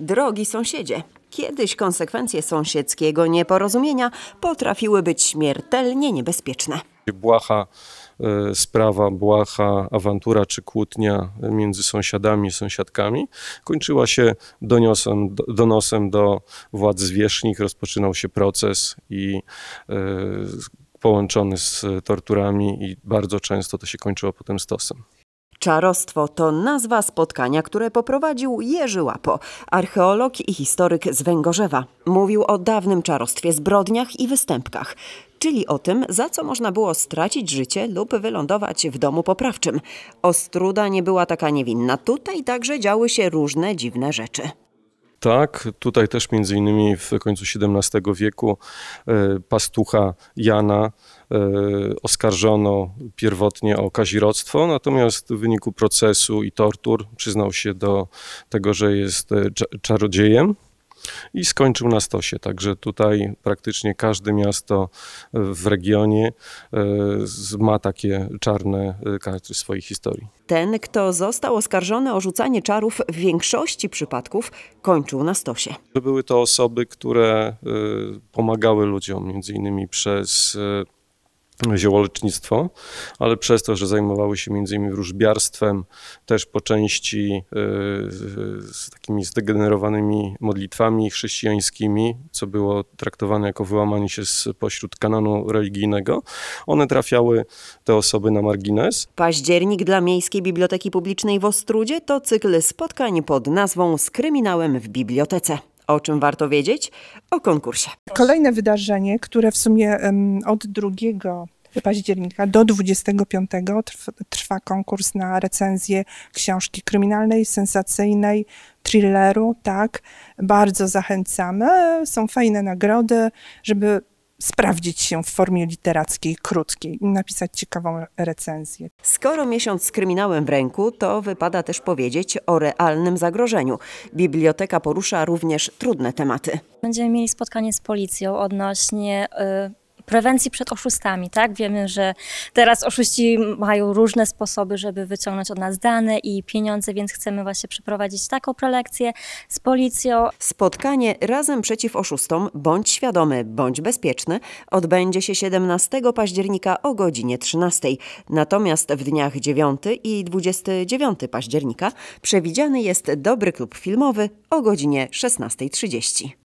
Drogi sąsiedzie, kiedyś konsekwencje sąsiedzkiego nieporozumienia potrafiły być śmiertelnie niebezpieczne. Błaha e, sprawa, błaha awantura czy kłótnia między sąsiadami i sąsiadkami kończyła się doniosem, donosem do władz zwierzchnik, rozpoczynał się proces i e, połączony z torturami i bardzo często to się kończyło potem stosem. Czarostwo to nazwa spotkania, które poprowadził Jerzy Łapo, archeolog i historyk z Węgorzewa. Mówił o dawnym czarostwie, zbrodniach i występkach, czyli o tym, za co można było stracić życie lub wylądować w domu poprawczym. Ostruda nie była taka niewinna. Tutaj także działy się różne dziwne rzeczy. Tak, tutaj też między innymi w końcu XVII wieku e, pastucha Jana e, oskarżono pierwotnie o kaziroctwo, natomiast w wyniku procesu i tortur przyznał się do tego, że jest e, czarodziejem i skończył na stosie. Także tutaj praktycznie każde miasto w regionie e, ma takie czarne e, karty swojej historii. Ten, kto został oskarżony o rzucanie czarów w większości przypadków, kończył na stosie. Były to osoby, które e, pomagały ludziom, między innymi przez ziołolecznictwo, ale przez to, że zajmowały się między innymi wróżbiarstwem, też po części e, z takimi zdegenerowanymi modlitwami chrześcijańskimi, co było traktowane jako wyłamanie się spośród kanonu religijnego, one trafiały, te osoby, na margines. Październik dla Miejskiej Biblioteki Publicznej w Ostrudzie to cykl spotkań pod nazwą Z kryminałem w bibliotece. O czym warto wiedzieć? O konkursie. Kolejne wydarzenie, które w sumie od 2 października do 25 trwa konkurs na recenzję książki kryminalnej, sensacyjnej, thrilleru, tak. Bardzo zachęcamy. Są fajne nagrody, żeby sprawdzić się w formie literackiej, krótkiej i napisać ciekawą recenzję. Skoro miesiąc z kryminałem w ręku, to wypada też powiedzieć o realnym zagrożeniu. Biblioteka porusza również trudne tematy. Będziemy mieli spotkanie z policją odnośnie y, prewencji przed oszustami, tak? Wiemy, że teraz oszuści mają różne sposoby, żeby wyciągnąć od nas dane i pieniądze, więc chcemy właśnie przeprowadzić taką prelekcję z policją. Spotkanie Razem Przeciw Oszustom, bądź świadomy, bądź bezpieczny, odbędzie się 17 października o godzinie 13. Natomiast w dniach 9 i 29 października przewidziany jest dobry klub filmowy o godzinie 16.30.